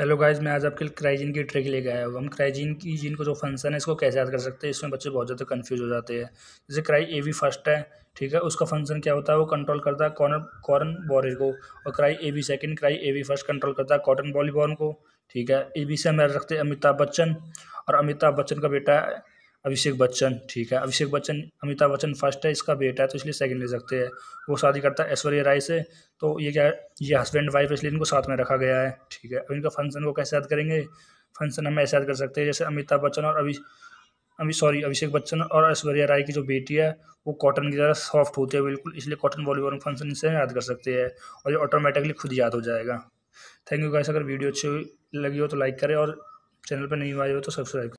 hello guys मैं आज आपके लिए क्राइजिन की ट्रिक लेके आया हूँ हम क्राइजिन की जिन को जो फंक्शन है इसको कैसे याद कर सकते हैं इसमें बच्चे बहुत ज़्यादा कन्फ्यूज हो जाते हैं जैसे क्राई ए वी फर्स्ट है ठीक है उसका फंक्शन क्या होता है वो कंट्रोल करता है कॉर्न कॉर्न बॉलर को और cry A V second cry A V first control करता है कॉटन बॉलीबॉल को ठीक है ए बी से हम याद रखते हैं अमिताभ बच्चन और अमिताभ बच्चन का बेटा अभिषेक बच्चन ठीक है अभिषेक बच्चन अमिताभ बच्चन फर्स्ट है इसका बेटा है तो इसलिए सेकंड ले सकते हैं वो शादी करता है ऐश्वर्या राय से तो ये क्या है ये हस्बैंड वाइफ इसलिए इनको साथ में रखा गया है ठीक है अब इनका फंक्शन को कैसे याद करेंगे फंक्शन हम ऐसे याद कर सकते हैं जैसे अमिताभ बच्चन और अभी अभी सॉरी अभिषेक बच्चन और ऐश्वर्या राय की जो बेटी है वो कॉटन की ज़्यादा सॉफ्ट होती है बिल्कुल इसलिए कॉटन वॉलीबॉल फंक्शन इसे याद कर सकते हैं और ये ऑटोमेटिकली खुद याद हो जाएगा थैंक यू गाइस अगर वीडियो अच्छी लगी हो तो लाइक करें और चैनल पर नहीं आए हो तो सब्सक्राइब